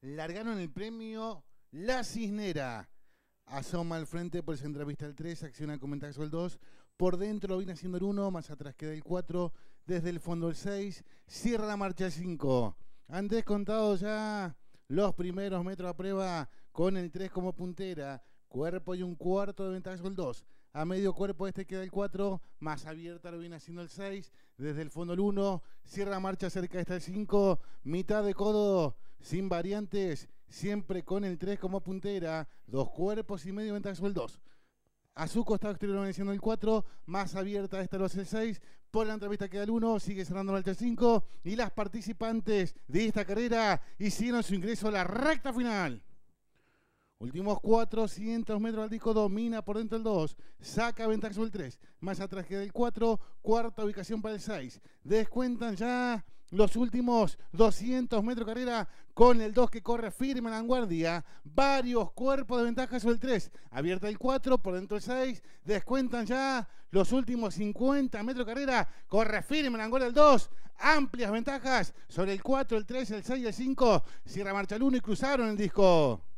largaron el premio La Cisnera. Asoma al frente por de vista el 3, acciona ventaja comentario el 2. Por dentro viene haciendo el 1, más atrás queda el 4. Desde el fondo el 6, cierra la marcha el 5. Han descontado ya los primeros metros a prueba con el 3 como puntera. Cuerpo y un cuarto de ventaja el 2. A medio cuerpo este queda el 4, más abierta lo viene haciendo el 6. Desde el fondo el 1, cierra marcha cerca está el 5. Mitad de codo sin variantes, siempre con el 3 como puntera, dos cuerpos y medio ventaja sobre el 2. A su costado exterior el 4, más abierta esta lo hace el 6, por la entrevista queda el 1, sigue cerrando el 5 y las participantes de esta carrera hicieron su ingreso a la recta final. Últimos 400 metros al disco domina por dentro el 2, saca ventaja sobre el 3, más atrás queda el 4, cuarta ubicación para el 6. Descuentan ya los últimos 200 metros carrera con el 2 que corre firme en la vanguardia. Varios cuerpos de ventaja sobre el 3. Abierta el 4, por dentro el 6. Descuentan ya los últimos 50 metros carrera. Corre firme en la vanguardia el 2. Amplias ventajas sobre el 4, el 3, el 6 y el 5. Cierra marcha el 1 y cruzaron el disco.